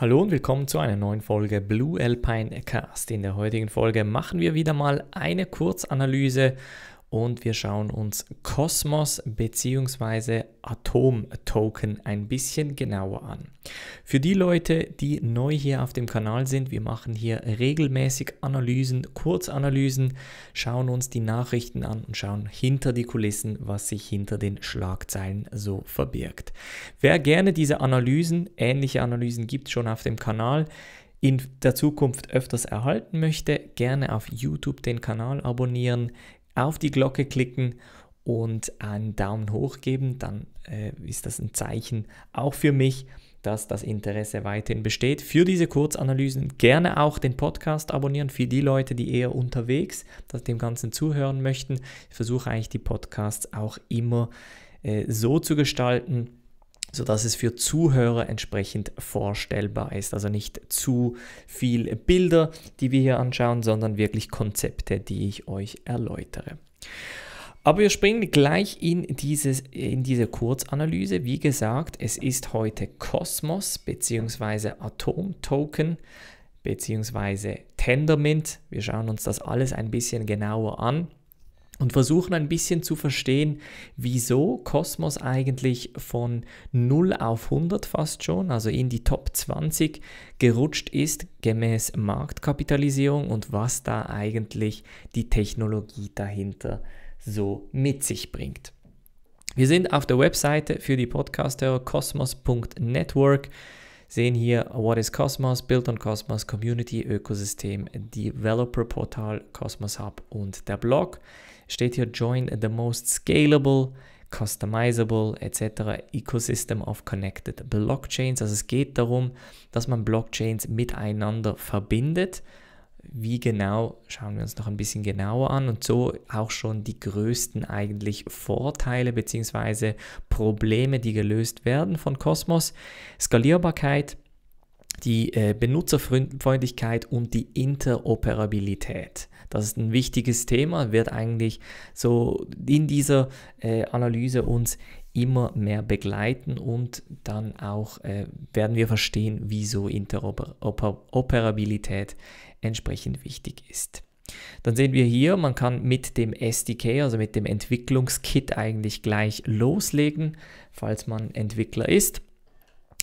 Hallo und willkommen zu einer neuen Folge Blue Alpine Cast. In der heutigen Folge machen wir wieder mal eine Kurzanalyse und wir schauen uns Kosmos bzw. Atom-Token ein bisschen genauer an. Für die Leute, die neu hier auf dem Kanal sind, wir machen hier regelmäßig Analysen, Kurzanalysen, schauen uns die Nachrichten an und schauen hinter die Kulissen, was sich hinter den Schlagzeilen so verbirgt. Wer gerne diese Analysen, ähnliche Analysen gibt es schon auf dem Kanal, in der Zukunft öfters erhalten möchte, gerne auf YouTube den Kanal abonnieren, auf die Glocke klicken und einen Daumen hoch geben, dann äh, ist das ein Zeichen auch für mich, dass das Interesse weiterhin besteht. Für diese Kurzanalysen gerne auch den Podcast abonnieren, für die Leute, die eher unterwegs dem Ganzen zuhören möchten. Ich versuche eigentlich die Podcasts auch immer äh, so zu gestalten, sodass es für Zuhörer entsprechend vorstellbar ist. Also nicht zu viele Bilder, die wir hier anschauen, sondern wirklich Konzepte, die ich euch erläutere. Aber wir springen gleich in, dieses, in diese Kurzanalyse. Wie gesagt, es ist heute Kosmos bzw. Atom-Token bzw. Tendermint. Wir schauen uns das alles ein bisschen genauer an und versuchen ein bisschen zu verstehen, wieso Kosmos eigentlich von 0 auf 100 fast schon, also in die Top 20 gerutscht ist gemäß Marktkapitalisierung und was da eigentlich die Technologie dahinter so mit sich bringt. Wir sind auf der Webseite für die Podcasthörer kosmos.network sehen hier What is Cosmos, Build on Cosmos, Community, Ökosystem, Developer Portal, Cosmos Hub und der Blog steht hier Join the most scalable, customizable etc. Ecosystem of connected blockchains. Also es geht darum, dass man Blockchains miteinander verbindet. Wie genau, schauen wir uns noch ein bisschen genauer an und so auch schon die größten eigentlich Vorteile bzw. Probleme, die gelöst werden von Cosmos. Skalierbarkeit, die äh, Benutzerfreundlichkeit und die Interoperabilität. Das ist ein wichtiges Thema, wird eigentlich so in dieser äh, Analyse uns immer mehr begleiten und dann auch äh, werden wir verstehen, wieso Interoperabilität entsprechend wichtig ist. Dann sehen wir hier, man kann mit dem SDK, also mit dem Entwicklungskit eigentlich gleich loslegen, falls man Entwickler ist.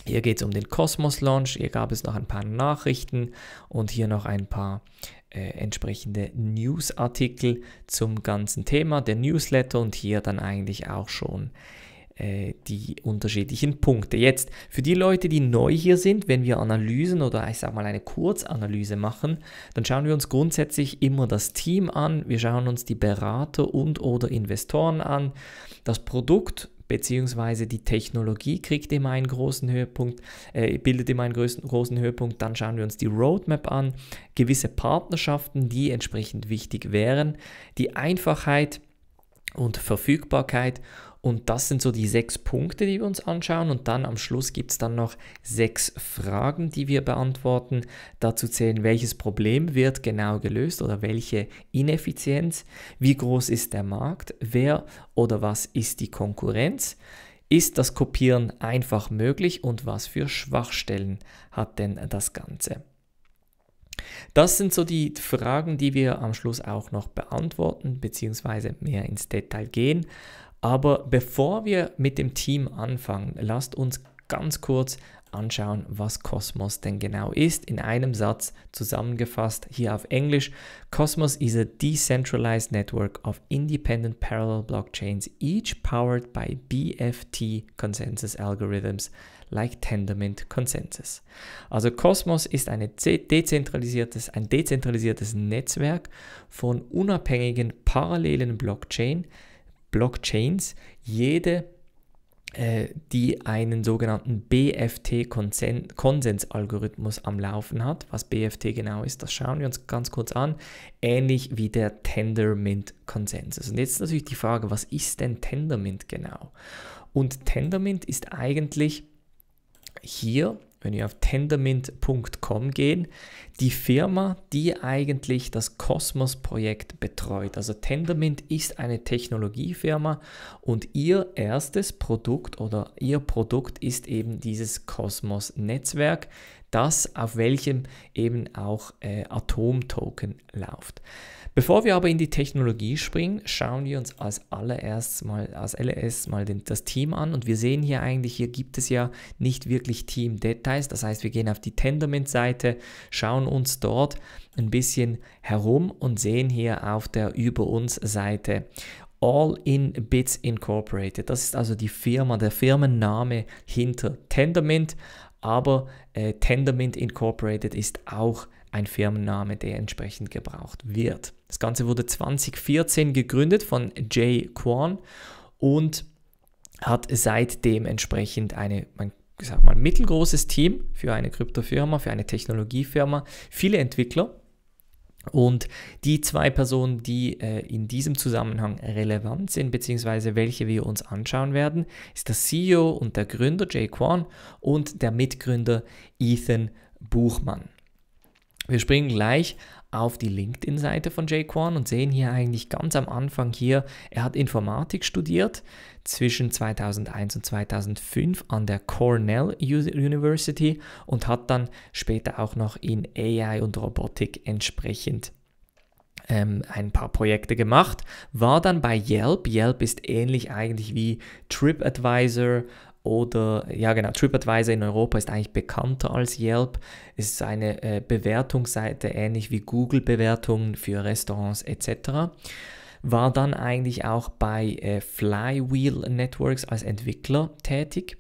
Hier geht es um den Cosmos Launch, hier gab es noch ein paar Nachrichten und hier noch ein paar äh, entsprechende Newsartikel zum ganzen Thema, der Newsletter und hier dann eigentlich auch schon äh, die unterschiedlichen Punkte. Jetzt, für die Leute, die neu hier sind, wenn wir Analysen oder ich sag mal eine Kurzanalyse machen, dann schauen wir uns grundsätzlich immer das Team an, wir schauen uns die Berater und oder Investoren an, das Produkt beziehungsweise die Technologie kriegt immer einen großen Höhepunkt, äh, bildet immer einen größten, großen Höhepunkt. Dann schauen wir uns die Roadmap an, gewisse Partnerschaften, die entsprechend wichtig wären, die Einfachheit und Verfügbarkeit und das sind so die sechs Punkte, die wir uns anschauen. Und dann am Schluss gibt es dann noch sechs Fragen, die wir beantworten. Dazu zählen, welches Problem wird genau gelöst oder welche Ineffizienz, wie groß ist der Markt, wer oder was ist die Konkurrenz. Ist das Kopieren einfach möglich und was für Schwachstellen hat denn das Ganze? Das sind so die Fragen, die wir am Schluss auch noch beantworten bzw. mehr ins Detail gehen. Aber bevor wir mit dem Team anfangen, lasst uns ganz kurz anschauen, was Cosmos denn genau ist. In einem Satz zusammengefasst hier auf Englisch. Cosmos is a decentralized network of independent parallel blockchains, each powered by BFT consensus algorithms like Tendermint Consensus. Also Cosmos ist dezentralisiertes, ein dezentralisiertes Netzwerk von unabhängigen parallelen Blockchain, Blockchains, jede äh, die einen sogenannten BFT-Konsensalgorithmus am Laufen hat. Was BFT genau ist, das schauen wir uns ganz kurz an. Ähnlich wie der Tendermint-Konsensus. Und jetzt natürlich die Frage, was ist denn Tendermint genau? Und Tendermint ist eigentlich hier wenn wir auf tendermint.com gehen, die Firma, die eigentlich das Cosmos-Projekt betreut. Also Tendermint ist eine Technologiefirma und ihr erstes Produkt oder ihr Produkt ist eben dieses Cosmos-Netzwerk, das auf welchem eben auch äh, Atom-Token läuft. Bevor wir aber in die Technologie springen, schauen wir uns als allererstes mal, als allererstes mal den, das Team an und wir sehen hier eigentlich, hier gibt es ja nicht wirklich Team-Details. Das heißt, wir gehen auf die Tendermint-Seite, schauen uns dort ein bisschen herum und sehen hier auf der Über uns Seite All in Bits Incorporated. Das ist also die Firma, der Firmenname hinter Tendermint, aber äh, Tendermint Incorporated ist auch ein Firmenname, der entsprechend gebraucht wird. Das Ganze wurde 2014 gegründet von Jay Kwan und hat seitdem entsprechend eine, man ich mal, mittelgroßes Team für eine Kryptofirma, für eine Technologiefirma, viele Entwickler. Und die zwei Personen, die äh, in diesem Zusammenhang relevant sind, beziehungsweise welche wir uns anschauen werden, ist der CEO und der Gründer Jay Kwan und der Mitgründer Ethan Buchmann. Wir springen gleich auf die LinkedIn-Seite von Jaquan und sehen hier eigentlich ganz am Anfang hier, er hat Informatik studiert zwischen 2001 und 2005 an der Cornell University und hat dann später auch noch in AI und Robotik entsprechend ähm, ein paar Projekte gemacht, war dann bei Yelp. Yelp ist ähnlich eigentlich wie TripAdvisor oder ja genau, TripAdvisor in Europa ist eigentlich bekannter als Yelp. Es ist eine äh, Bewertungsseite, ähnlich wie Google-Bewertungen für Restaurants etc. War dann eigentlich auch bei äh, Flywheel Networks als Entwickler tätig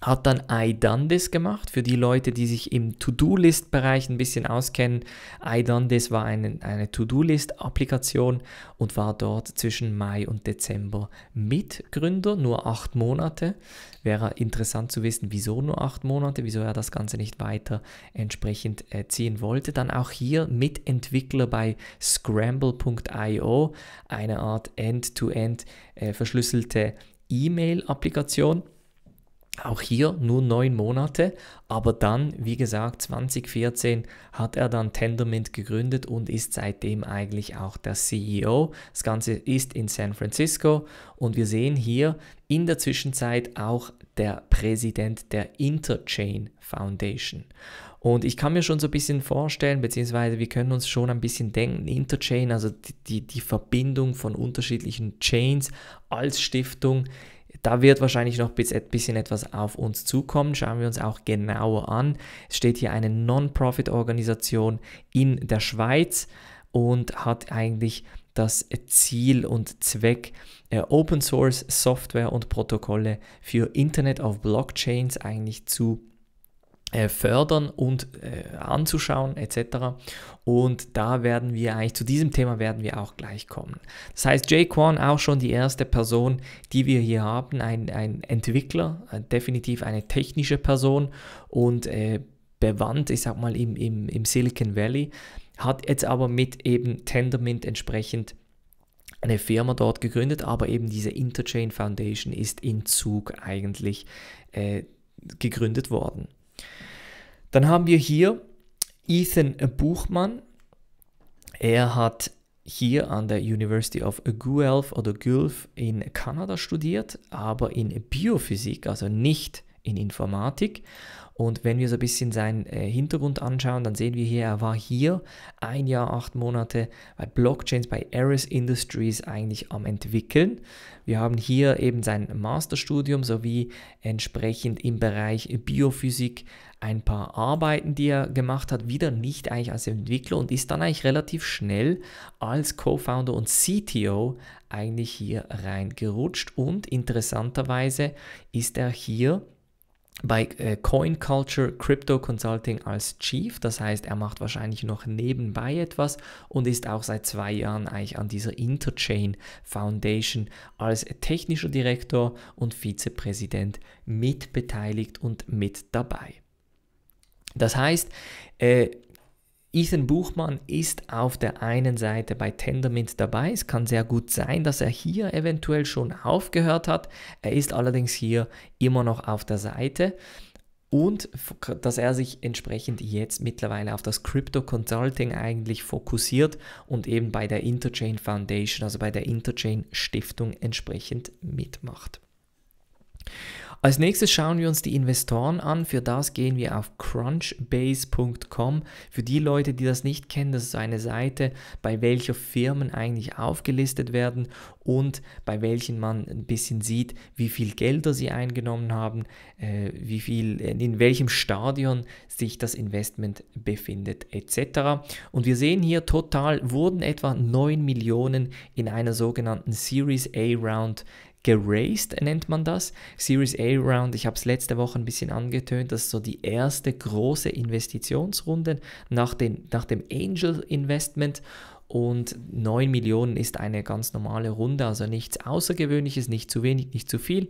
hat dann iDundes gemacht. Für die Leute, die sich im To-Do-List-Bereich ein bisschen auskennen, iDundes war eine, eine To-Do-List-Applikation und war dort zwischen Mai und Dezember Mitgründer, nur acht Monate. Wäre interessant zu wissen, wieso nur acht Monate, wieso er das Ganze nicht weiter entsprechend äh, ziehen wollte. Dann auch hier Mitentwickler bei scramble.io, eine Art End-to-End -End, äh, verschlüsselte E-Mail-Applikation. Auch hier nur neun Monate, aber dann, wie gesagt, 2014 hat er dann Tendermint gegründet und ist seitdem eigentlich auch der CEO. Das Ganze ist in San Francisco und wir sehen hier in der Zwischenzeit auch der Präsident der Interchain Foundation. Und ich kann mir schon so ein bisschen vorstellen, beziehungsweise wir können uns schon ein bisschen denken, Interchain, also die, die, die Verbindung von unterschiedlichen Chains als Stiftung da wird wahrscheinlich noch ein bisschen etwas auf uns zukommen. Schauen wir uns auch genauer an. Es steht hier eine Non-Profit-Organisation in der Schweiz und hat eigentlich das Ziel und Zweck, äh, Open Source Software und Protokolle für Internet of Blockchains eigentlich zu äh, fördern und äh, anzuschauen etc. Und da werden wir eigentlich zu diesem Thema werden wir auch gleich kommen. Das heißt, Jay Quan auch schon die erste Person, die wir hier haben, ein, ein Entwickler, äh, definitiv eine technische Person und äh, bewandt, ich sag mal, im, im, im Silicon Valley, hat jetzt aber mit eben Tendermint entsprechend eine Firma dort gegründet, aber eben diese Interchain Foundation ist in Zug eigentlich äh, gegründet worden. Dann haben wir hier Ethan Buchmann. Er hat hier an der University of Guelph oder Guelph in Kanada studiert, aber in Biophysik, also nicht in Informatik und wenn wir so ein bisschen seinen äh, Hintergrund anschauen, dann sehen wir hier, er war hier ein Jahr, acht Monate bei Blockchains bei Ares Industries eigentlich am entwickeln. Wir haben hier eben sein Masterstudium sowie entsprechend im Bereich Biophysik ein paar Arbeiten, die er gemacht hat, wieder nicht eigentlich als Entwickler und ist dann eigentlich relativ schnell als Co-Founder und CTO eigentlich hier reingerutscht und interessanterweise ist er hier bei äh, Coin Culture Crypto Consulting als Chief. Das heißt, er macht wahrscheinlich noch nebenbei etwas und ist auch seit zwei Jahren eigentlich an dieser Interchain Foundation als technischer Direktor und Vizepräsident mitbeteiligt und mit dabei. Das heißt, äh, Ethan Buchmann ist auf der einen Seite bei Tendermint dabei. Es kann sehr gut sein, dass er hier eventuell schon aufgehört hat. Er ist allerdings hier immer noch auf der Seite und dass er sich entsprechend jetzt mittlerweile auf das Crypto Consulting eigentlich fokussiert und eben bei der Interchain Foundation, also bei der Interchain Stiftung entsprechend mitmacht. Als nächstes schauen wir uns die Investoren an. Für das gehen wir auf crunchbase.com. Für die Leute, die das nicht kennen, das ist eine Seite, bei welcher Firmen eigentlich aufgelistet werden und bei welchen man ein bisschen sieht, wie viel Gelder sie eingenommen haben, äh, wie viel, äh, in welchem Stadion sich das Investment befindet etc. Und wir sehen hier, total wurden etwa 9 Millionen in einer sogenannten Series A Round geraced, nennt man das. Series A Round, ich habe es letzte Woche ein bisschen angetönt, das ist so die erste große Investitionsrunde nach, den, nach dem Angel Investment. Und 9 Millionen ist eine ganz normale Runde, also nichts Außergewöhnliches, nicht zu wenig, nicht zu viel.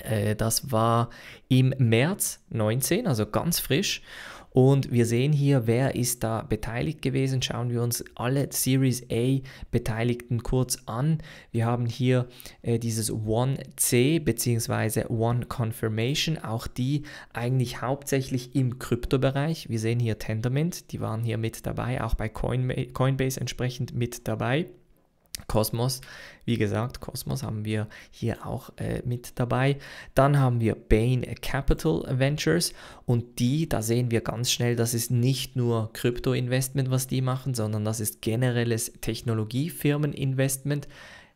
Äh, das war im März 19, also ganz frisch. Und wir sehen hier, wer ist da beteiligt gewesen. Schauen wir uns alle Series A Beteiligten kurz an. Wir haben hier äh, dieses One C bzw. One Confirmation, auch die eigentlich hauptsächlich im Kryptobereich. Wir sehen hier Tendermint, die waren hier mit dabei, auch bei Coinbase entsprechend mit dabei. Kosmos, Wie gesagt, Cosmos haben wir hier auch äh, mit dabei. Dann haben wir Bain Capital Ventures und die, da sehen wir ganz schnell, das ist nicht nur Krypto-Investment, was die machen, sondern das ist generelles Technologiefirmen-Investment.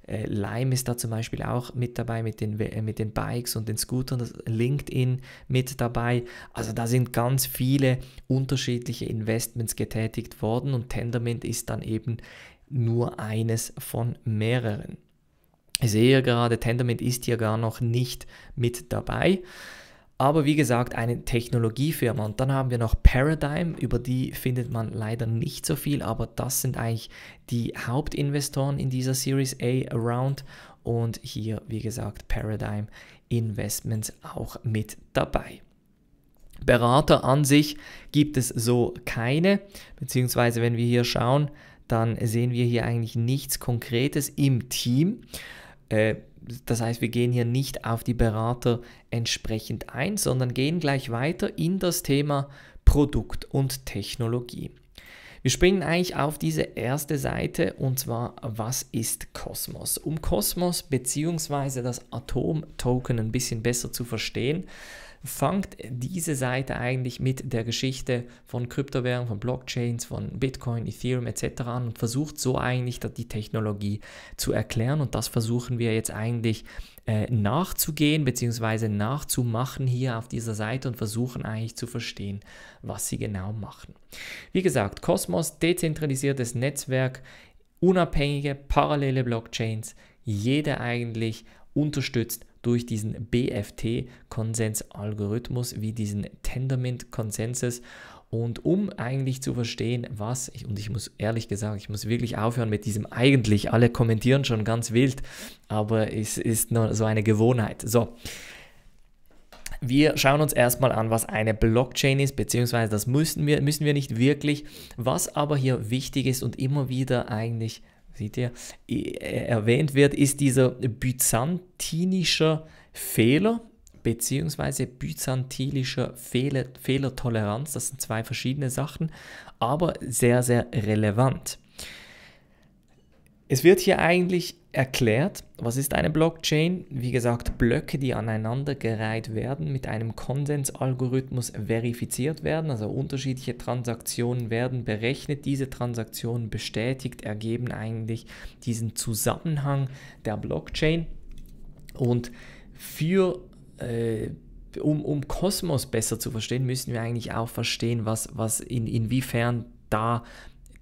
Äh, Lime ist da zum Beispiel auch mit dabei mit den, äh, mit den Bikes und den Scootern, LinkedIn mit dabei. Also da sind ganz viele unterschiedliche Investments getätigt worden und Tendermint ist dann eben nur eines von mehreren. Ich sehe gerade, Tendermint ist hier gar noch nicht mit dabei. Aber wie gesagt, eine Technologiefirma. Und dann haben wir noch Paradigm, über die findet man leider nicht so viel, aber das sind eigentlich die Hauptinvestoren in dieser Series A Round. Und hier, wie gesagt, Paradigm Investments auch mit dabei. Berater an sich gibt es so keine, beziehungsweise wenn wir hier schauen, dann sehen wir hier eigentlich nichts Konkretes im Team. Äh, das heißt, wir gehen hier nicht auf die Berater entsprechend ein, sondern gehen gleich weiter in das Thema Produkt und Technologie. Wir springen eigentlich auf diese erste Seite und zwar, was ist Kosmos? Um Kosmos bzw. das Atom-Token ein bisschen besser zu verstehen, fängt diese Seite eigentlich mit der Geschichte von Kryptowährungen, von Blockchains, von Bitcoin, Ethereum etc. an und versucht so eigentlich die Technologie zu erklären. Und das versuchen wir jetzt eigentlich äh, nachzugehen bzw. nachzumachen hier auf dieser Seite und versuchen eigentlich zu verstehen, was sie genau machen. Wie gesagt, Cosmos, dezentralisiertes Netzwerk, unabhängige, parallele Blockchains, jede eigentlich unterstützt durch diesen BFT-Konsensalgorithmus wie diesen Tendermint-Konsensus. Und um eigentlich zu verstehen, was, ich, und ich muss ehrlich gesagt, ich muss wirklich aufhören mit diesem eigentlich, alle kommentieren schon ganz wild, aber es ist nur so eine Gewohnheit. So, wir schauen uns erstmal an, was eine Blockchain ist, beziehungsweise das müssen wir, müssen wir nicht wirklich. Was aber hier wichtig ist und immer wieder eigentlich seht ihr, äh, erwähnt wird, ist dieser byzantinische Fehler beziehungsweise byzantinische Fehler, Fehlertoleranz. Das sind zwei verschiedene Sachen, aber sehr, sehr relevant. Es wird hier eigentlich erklärt, was ist eine Blockchain? Wie gesagt, Blöcke, die aneinandergereiht werden, mit einem Konsensalgorithmus verifiziert werden, also unterschiedliche Transaktionen werden berechnet, diese Transaktionen bestätigt, ergeben eigentlich diesen Zusammenhang der Blockchain. Und für äh, um, um Kosmos besser zu verstehen, müssen wir eigentlich auch verstehen, was, was in, inwiefern da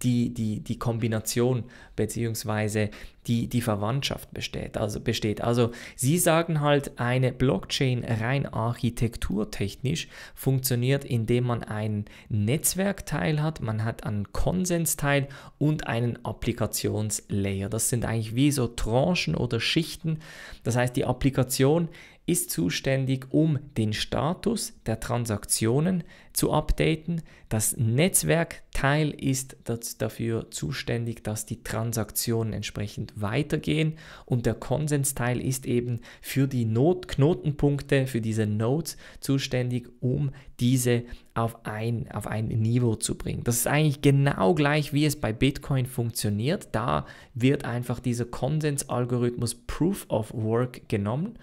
die, die, die Kombination bzw. die, die Verwandtschaft besteht. Also, besteht. also Sie sagen halt, eine Blockchain rein architekturtechnisch funktioniert, indem man einen Netzwerkteil hat, man hat einen Konsensteil und einen Applikationslayer. Das sind eigentlich wie so Tranchen oder Schichten. Das heißt, die Applikation ist zuständig, um den Status der Transaktionen zu updaten. Das Netzwerkteil ist dafür zuständig, dass die Transaktionen entsprechend weitergehen und der Konsensteil ist eben für die Not Knotenpunkte, für diese Nodes zuständig, um diese auf ein, auf ein Niveau zu bringen. Das ist eigentlich genau gleich, wie es bei Bitcoin funktioniert. Da wird einfach dieser Konsensalgorithmus Proof of Work genommen.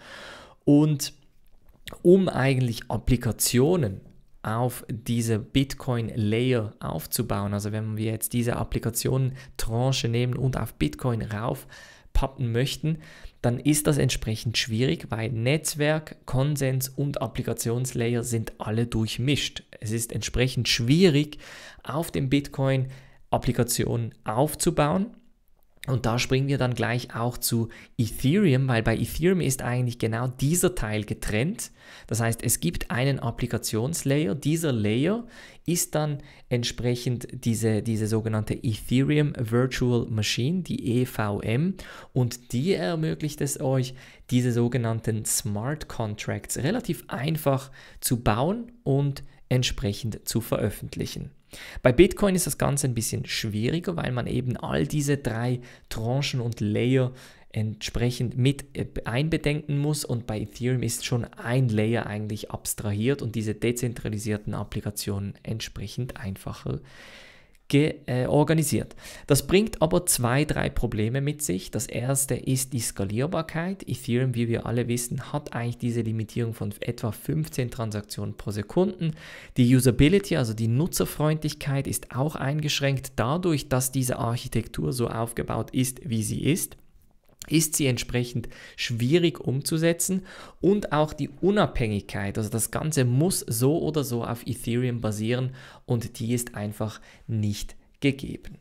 Und um eigentlich Applikationen auf diese Bitcoin-Layer aufzubauen, also wenn wir jetzt diese Applikationen-Tranche nehmen und auf Bitcoin raufpappen möchten, dann ist das entsprechend schwierig, weil Netzwerk, Konsens und Applikationslayer sind alle durchmischt. Es ist entsprechend schwierig, auf dem Bitcoin Applikationen aufzubauen und da springen wir dann gleich auch zu Ethereum, weil bei Ethereum ist eigentlich genau dieser Teil getrennt. Das heißt, es gibt einen Applikationslayer. Dieser Layer ist dann entsprechend diese, diese sogenannte Ethereum Virtual Machine, die EVM. Und die ermöglicht es euch, diese sogenannten Smart Contracts relativ einfach zu bauen und entsprechend zu veröffentlichen. Bei Bitcoin ist das Ganze ein bisschen schwieriger, weil man eben all diese drei Tranchen und Layer entsprechend mit äh, einbedenken muss und bei Ethereum ist schon ein Layer eigentlich abstrahiert und diese dezentralisierten Applikationen entsprechend einfacher äh, organisiert. Das bringt aber zwei, drei Probleme mit sich. Das erste ist die Skalierbarkeit. Ethereum, wie wir alle wissen, hat eigentlich diese Limitierung von etwa 15 Transaktionen pro Sekunden. Die Usability, also die Nutzerfreundlichkeit, ist auch eingeschränkt dadurch, dass diese Architektur so aufgebaut ist, wie sie ist ist sie entsprechend schwierig umzusetzen und auch die Unabhängigkeit, also das Ganze muss so oder so auf Ethereum basieren und die ist einfach nicht gegeben.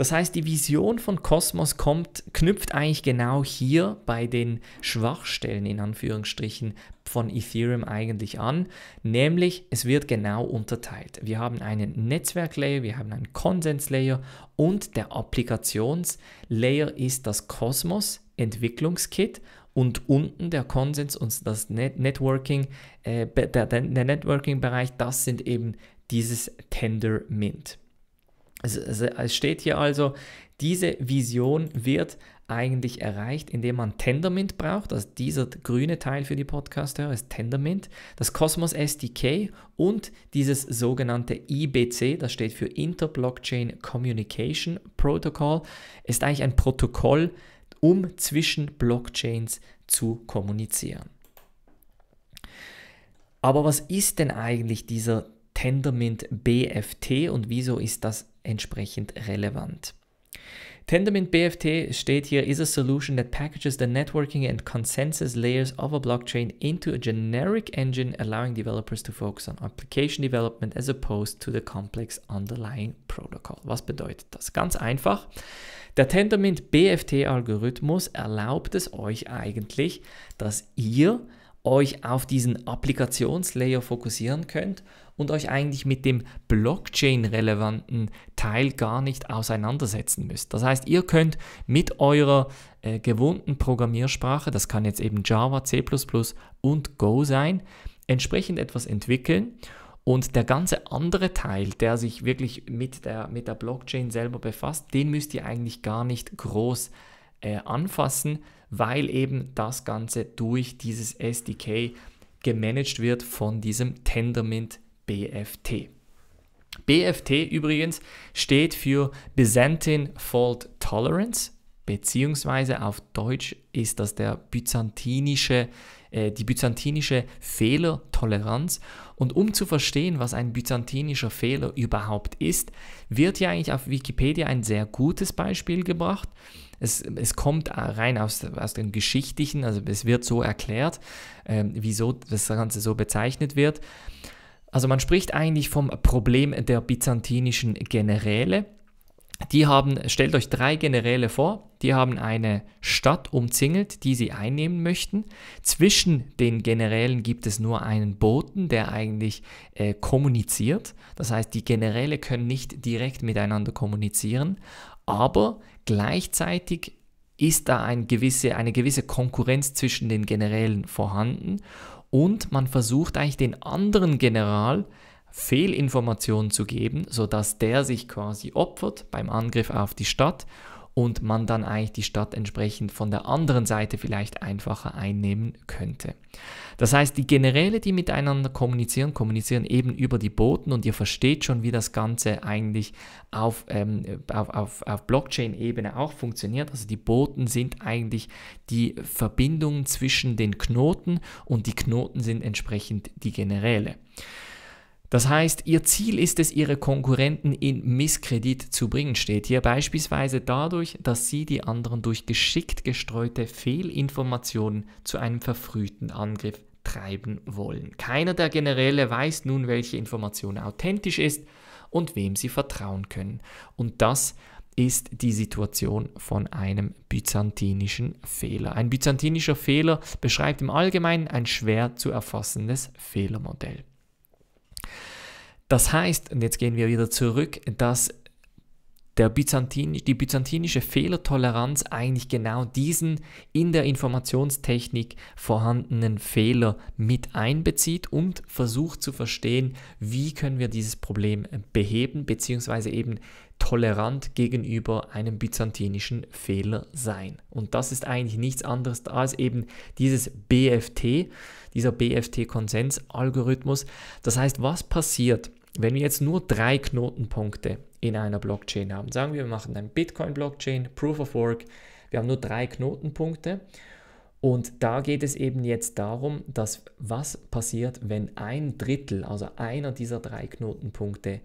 Das heißt, die Vision von Kosmos kommt, knüpft eigentlich genau hier bei den Schwachstellen in Anführungsstrichen von Ethereum eigentlich an, nämlich es wird genau unterteilt. Wir haben einen Netzwerklayer, wir haben einen Konsenslayer und der Applikationslayer ist das Kosmos Entwicklungskit und unten der Konsens und das Networking, äh, der, der Networking-Bereich, das sind eben dieses Tender Mint. Es, es steht hier also, diese Vision wird eigentlich erreicht, indem man Tendermint braucht. Also dieser grüne Teil für die Podcaster ist Tendermint, das Cosmos SDK und dieses sogenannte IBC, das steht für Inter-Blockchain Communication Protocol, ist eigentlich ein Protokoll, um zwischen Blockchains zu kommunizieren. Aber was ist denn eigentlich dieser Tendermint BFT und wieso ist das entsprechend relevant. Tendermint BFT steht hier, is a solution that packages the networking and consensus layers of a blockchain into a generic engine, allowing developers to focus on application development as opposed to the complex underlying protocol. Was bedeutet das? Ganz einfach. Der Tendermint BFT-Algorithmus erlaubt es euch eigentlich, dass ihr euch auf diesen Applikationslayer fokussieren könnt und euch eigentlich mit dem Blockchain-relevanten Teil gar nicht auseinandersetzen müsst. Das heißt, ihr könnt mit eurer äh, gewohnten Programmiersprache, das kann jetzt eben Java, C++ und Go sein, entsprechend etwas entwickeln und der ganze andere Teil, der sich wirklich mit der, mit der Blockchain selber befasst, den müsst ihr eigentlich gar nicht groß äh, anfassen, weil eben das Ganze durch dieses SDK gemanagt wird von diesem Tendermint BFT. BFT übrigens steht für Byzantine Fault Tolerance, beziehungsweise auf Deutsch ist das der byzantinische, äh, die byzantinische Fehlertoleranz. Und um zu verstehen, was ein byzantinischer Fehler überhaupt ist, wird hier eigentlich auf Wikipedia ein sehr gutes Beispiel gebracht. Es, es kommt rein aus, aus den Geschichtlichen, also es wird so erklärt, äh, wieso das Ganze so bezeichnet wird. Also man spricht eigentlich vom Problem der byzantinischen Generäle. Die haben, stellt euch drei Generäle vor, die haben eine Stadt umzingelt, die sie einnehmen möchten. Zwischen den Generälen gibt es nur einen Boten, der eigentlich äh, kommuniziert. Das heißt, die Generäle können nicht direkt miteinander kommunizieren, aber gleichzeitig ist da ein gewisse, eine gewisse Konkurrenz zwischen den Generälen vorhanden und man versucht eigentlich den anderen General Fehlinformationen zu geben, sodass der sich quasi opfert beim Angriff auf die Stadt und man dann eigentlich die Stadt entsprechend von der anderen Seite vielleicht einfacher einnehmen könnte. Das heißt, die Generäle, die miteinander kommunizieren, kommunizieren eben über die Boten und ihr versteht schon, wie das Ganze eigentlich auf, ähm, auf, auf, auf Blockchain-Ebene auch funktioniert. Also die Boten sind eigentlich die Verbindung zwischen den Knoten und die Knoten sind entsprechend die Generäle. Das heißt, ihr Ziel ist es, ihre Konkurrenten in Misskredit zu bringen, steht hier beispielsweise dadurch, dass sie die anderen durch geschickt gestreute Fehlinformationen zu einem verfrühten Angriff treiben wollen. Keiner der Generäle weiß nun, welche Information authentisch ist und wem sie vertrauen können. Und das ist die Situation von einem byzantinischen Fehler. Ein byzantinischer Fehler beschreibt im Allgemeinen ein schwer zu erfassendes Fehlermodell. Das heißt, und jetzt gehen wir wieder zurück, dass Byzantin, die byzantinische Fehlertoleranz eigentlich genau diesen in der Informationstechnik vorhandenen Fehler mit einbezieht und versucht zu verstehen, wie können wir dieses Problem beheben beziehungsweise eben tolerant gegenüber einem byzantinischen Fehler sein. Und das ist eigentlich nichts anderes als eben dieses BFT, dieser bft konsens algorithmus Das heißt, was passiert? Wenn wir jetzt nur drei Knotenpunkte in einer Blockchain haben, sagen wir, wir machen eine Bitcoin-Blockchain, Proof of Work, wir haben nur drei Knotenpunkte und da geht es eben jetzt darum, dass was passiert, wenn ein Drittel, also einer dieser drei Knotenpunkte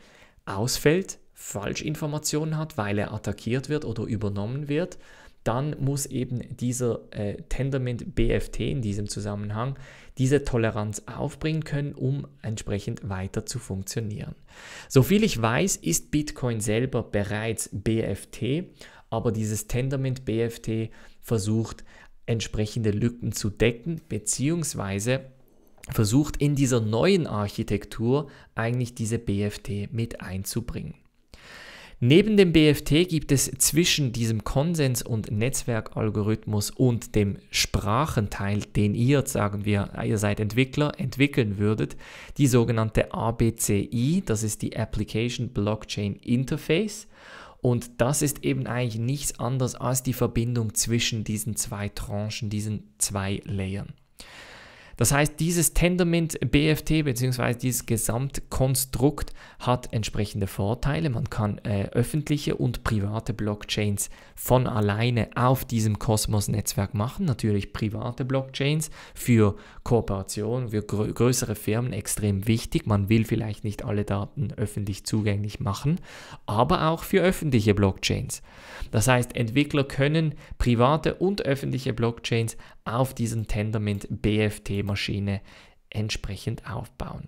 ausfällt, Falschinformationen hat, weil er attackiert wird oder übernommen wird, dann muss eben dieser äh, Tendermint BFT in diesem Zusammenhang diese Toleranz aufbringen können, um entsprechend weiter zu funktionieren. Soviel ich weiß, ist Bitcoin selber bereits BFT, aber dieses Tendermint BFT versucht entsprechende Lücken zu decken, beziehungsweise versucht in dieser neuen Architektur eigentlich diese BFT mit einzubringen. Neben dem BFT gibt es zwischen diesem Konsens- und Netzwerkalgorithmus und dem Sprachenteil, den ihr, sagen wir, ihr seid Entwickler, entwickeln würdet, die sogenannte ABCI, das ist die Application Blockchain Interface. Und das ist eben eigentlich nichts anderes als die Verbindung zwischen diesen zwei Tranchen, diesen zwei Layern. Das heißt, dieses Tendermint BFT bzw. dieses Gesamtkonstrukt hat entsprechende Vorteile. Man kann äh, öffentliche und private Blockchains von alleine auf diesem kosmos netzwerk machen. Natürlich private Blockchains für Kooperationen, für grö größere Firmen extrem wichtig. Man will vielleicht nicht alle Daten öffentlich zugänglich machen, aber auch für öffentliche Blockchains. Das heißt, Entwickler können private und öffentliche Blockchains auf diesem Tendermint BFT Maschine entsprechend aufbauen.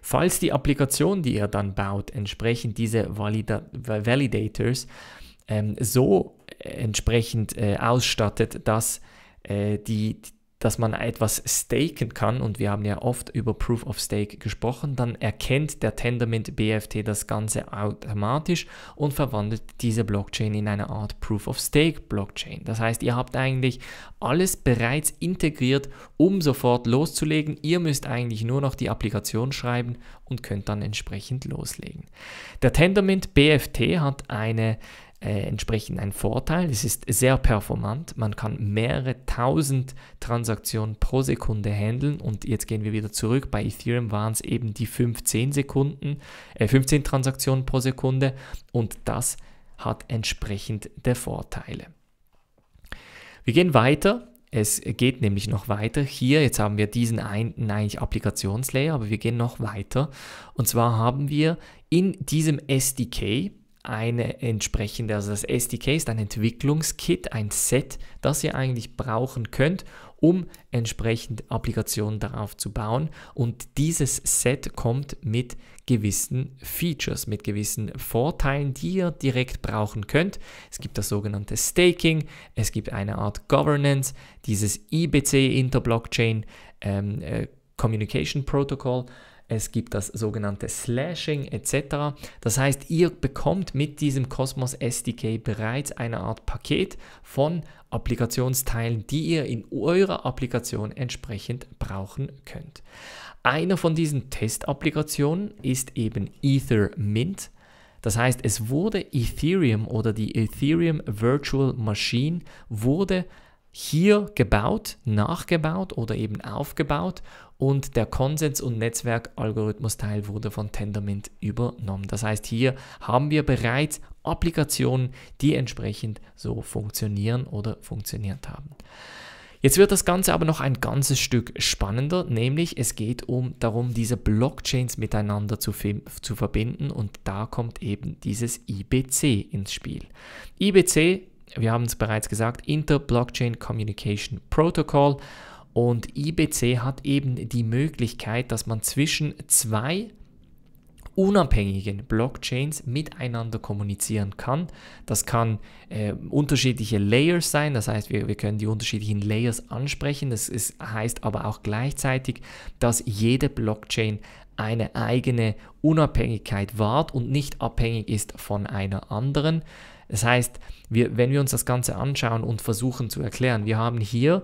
Falls die Applikation, die ihr dann baut, entsprechend diese Valida Validators ähm, so äh, entsprechend äh, ausstattet, dass äh, die, dass man etwas staken kann, und wir haben ja oft über Proof of Stake gesprochen, dann erkennt der Tendermint BFT das Ganze automatisch und verwandelt diese Blockchain in eine Art Proof of Stake Blockchain. Das heißt, ihr habt eigentlich alles bereits integriert, um sofort loszulegen. Ihr müsst eigentlich nur noch die Applikation schreiben und könnt dann entsprechend loslegen. Der Tendermint BFT hat eine äh, entsprechend ein Vorteil. Es ist sehr performant. Man kann mehrere tausend Transaktionen pro Sekunde handeln. Und jetzt gehen wir wieder zurück. Bei Ethereum waren es eben die 15 Sekunden, äh, 15 Transaktionen pro Sekunde. Und das hat entsprechend der Vorteile. Wir gehen weiter. Es geht nämlich noch weiter. Hier, jetzt haben wir diesen einen eigentlich Applikationslayer, aber wir gehen noch weiter. Und zwar haben wir in diesem SDK, eine entsprechende, also das SDK ist ein Entwicklungskit, ein Set, das ihr eigentlich brauchen könnt, um entsprechend Applikationen darauf zu bauen. Und dieses Set kommt mit gewissen Features, mit gewissen Vorteilen, die ihr direkt brauchen könnt. Es gibt das sogenannte Staking, es gibt eine Art Governance, dieses IBC Interblockchain ähm, äh, Communication Protocol es gibt das sogenannte Slashing etc. Das heißt, ihr bekommt mit diesem Cosmos SDK bereits eine Art Paket von Applikationsteilen, die ihr in eurer Applikation entsprechend brauchen könnt. Einer von diesen Testapplikationen ist eben Ether Mint. Das heißt, es wurde Ethereum oder die Ethereum Virtual Machine wurde hier gebaut, nachgebaut oder eben aufgebaut und der Konsens- und netzwerk algorithmus teil wurde von Tendermint übernommen. Das heißt, hier haben wir bereits Applikationen, die entsprechend so funktionieren oder funktioniert haben. Jetzt wird das Ganze aber noch ein ganzes Stück spannender, nämlich es geht um darum, diese Blockchains miteinander zu, zu verbinden und da kommt eben dieses IBC ins Spiel. IBC wir haben es bereits gesagt, Inter-Blockchain Communication Protocol. Und IBC hat eben die Möglichkeit, dass man zwischen zwei unabhängigen Blockchains miteinander kommunizieren kann. Das kann äh, unterschiedliche Layers sein, das heißt, wir, wir können die unterschiedlichen Layers ansprechen. Das ist, heißt aber auch gleichzeitig, dass jede Blockchain eine eigene Unabhängigkeit wahrt und nicht abhängig ist von einer anderen. Das heißt, wir, wenn wir uns das Ganze anschauen und versuchen zu erklären, wir haben hier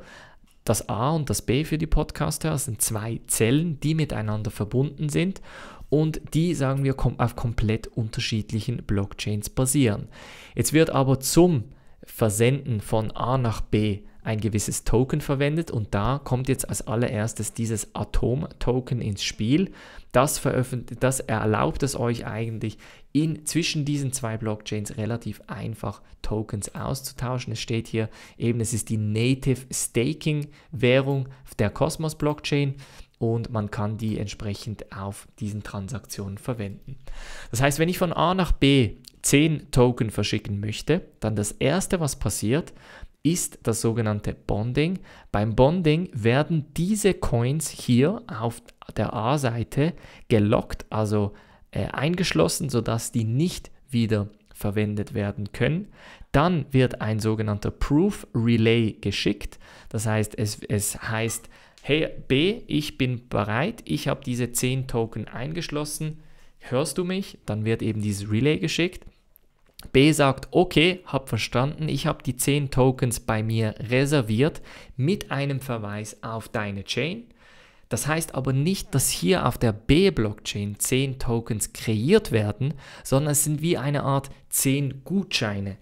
das A und das B für die Podcaster, das sind zwei Zellen, die miteinander verbunden sind und die, sagen wir, auf komplett unterschiedlichen Blockchains basieren. Jetzt wird aber zum Versenden von A nach B ein gewisses Token verwendet und da kommt jetzt als allererstes dieses Atom-Token ins Spiel. Das, das erlaubt es euch eigentlich in, zwischen diesen zwei Blockchains relativ einfach Tokens auszutauschen. Es steht hier eben, es ist die Native Staking Währung der Cosmos Blockchain und man kann die entsprechend auf diesen Transaktionen verwenden. Das heißt, wenn ich von A nach B 10 Token verschicken möchte, dann das erste, was passiert, ist das sogenannte Bonding. Beim Bonding werden diese Coins hier auf der A-Seite gelockt, also äh, eingeschlossen, sodass die nicht wieder verwendet werden können. Dann wird ein sogenannter Proof Relay geschickt. Das heißt, es, es heißt, hey B, ich bin bereit, ich habe diese 10 Token eingeschlossen, hörst du mich? Dann wird eben dieses Relay geschickt. B sagt, okay, hab verstanden, ich habe die 10 Tokens bei mir reserviert mit einem Verweis auf deine Chain. Das heißt aber nicht, dass hier auf der B-Blockchain 10 Tokens kreiert werden, sondern es sind wie eine Art 10 Gutscheine,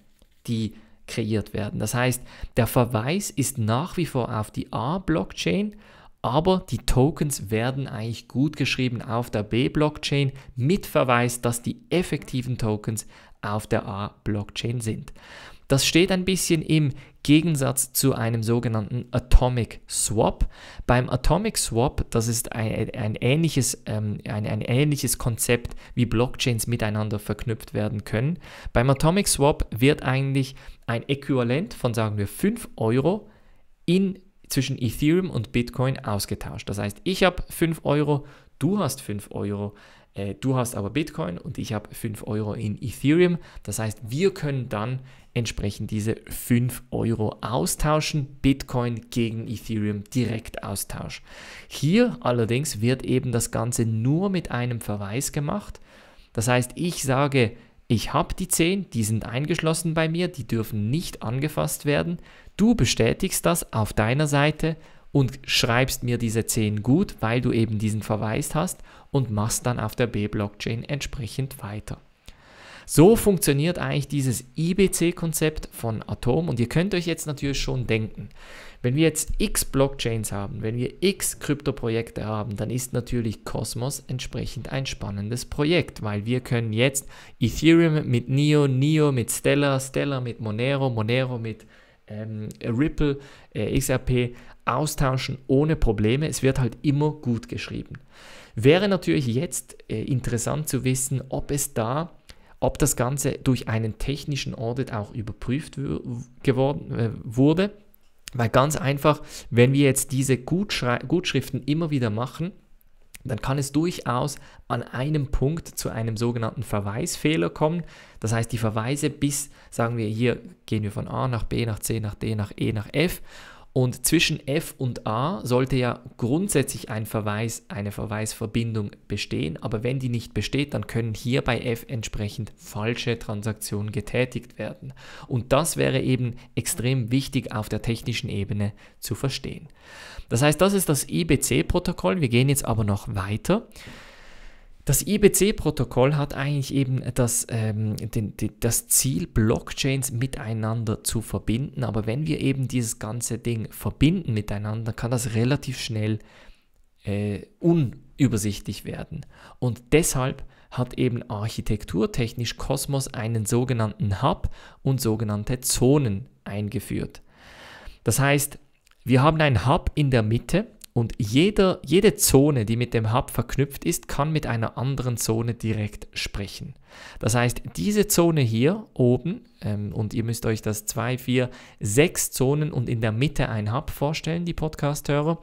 die kreiert werden. Das heißt, der Verweis ist nach wie vor auf die A-Blockchain, aber die Tokens werden eigentlich gut geschrieben auf der B-Blockchain mit Verweis, dass die effektiven Tokens auf der A-Blockchain sind. Das steht ein bisschen im Gegensatz zu einem sogenannten Atomic Swap. Beim Atomic Swap, das ist ein, ein ähnliches, ähm, ein, ein ähnliches Konzept, wie Blockchains miteinander verknüpft werden können. Beim Atomic Swap wird eigentlich ein Äquivalent von, sagen wir, 5 Euro in, zwischen Ethereum und Bitcoin ausgetauscht. Das heißt, ich habe 5 Euro, du hast 5 Euro. Äh, du hast aber Bitcoin und ich habe 5 Euro in Ethereum. Das heißt, wir können dann entsprechend diese 5 Euro austauschen, Bitcoin gegen Ethereum direkt austauschen. Hier allerdings wird eben das Ganze nur mit einem Verweis gemacht. Das heißt, ich sage, ich habe die 10, die sind eingeschlossen bei mir, die dürfen nicht angefasst werden. Du bestätigst das auf deiner Seite und schreibst mir diese 10 gut, weil du eben diesen verwaist hast und machst dann auf der B-Blockchain entsprechend weiter. So funktioniert eigentlich dieses IBC-Konzept von Atom und ihr könnt euch jetzt natürlich schon denken, wenn wir jetzt x Blockchains haben, wenn wir x Kryptoprojekte haben, dann ist natürlich Cosmos entsprechend ein spannendes Projekt, weil wir können jetzt Ethereum mit NIO, NIO mit Stellar, Stellar mit Monero, Monero mit ähm, Ripple, äh, XRP austauschen ohne Probleme. Es wird halt immer gut geschrieben. Wäre natürlich jetzt äh, interessant zu wissen, ob es da, ob das Ganze durch einen technischen Audit auch überprüft geworden, äh, wurde. Weil ganz einfach, wenn wir jetzt diese Gutschrei Gutschriften immer wieder machen, dann kann es durchaus an einem Punkt zu einem sogenannten Verweisfehler kommen. Das heißt, die Verweise bis, sagen wir hier, gehen wir von A nach B nach C nach D nach E nach F und zwischen F und A sollte ja grundsätzlich ein Verweis, eine Verweisverbindung bestehen, aber wenn die nicht besteht, dann können hier bei F entsprechend falsche Transaktionen getätigt werden. Und das wäre eben extrem wichtig auf der technischen Ebene zu verstehen. Das heißt, das ist das IBC-Protokoll. Wir gehen jetzt aber noch weiter. Das IBC-Protokoll hat eigentlich eben das, ähm, den, den, das Ziel, Blockchains miteinander zu verbinden. Aber wenn wir eben dieses ganze Ding verbinden miteinander, kann das relativ schnell äh, unübersichtlich werden. Und deshalb hat eben architekturtechnisch Kosmos einen sogenannten Hub und sogenannte Zonen eingeführt. Das heißt, wir haben einen Hub in der Mitte und jeder, jede Zone, die mit dem Hub verknüpft ist, kann mit einer anderen Zone direkt sprechen. Das heißt, diese Zone hier oben, ähm, und ihr müsst euch das zwei, vier, sechs Zonen und in der Mitte ein Hub vorstellen, die Podcast-Hörer.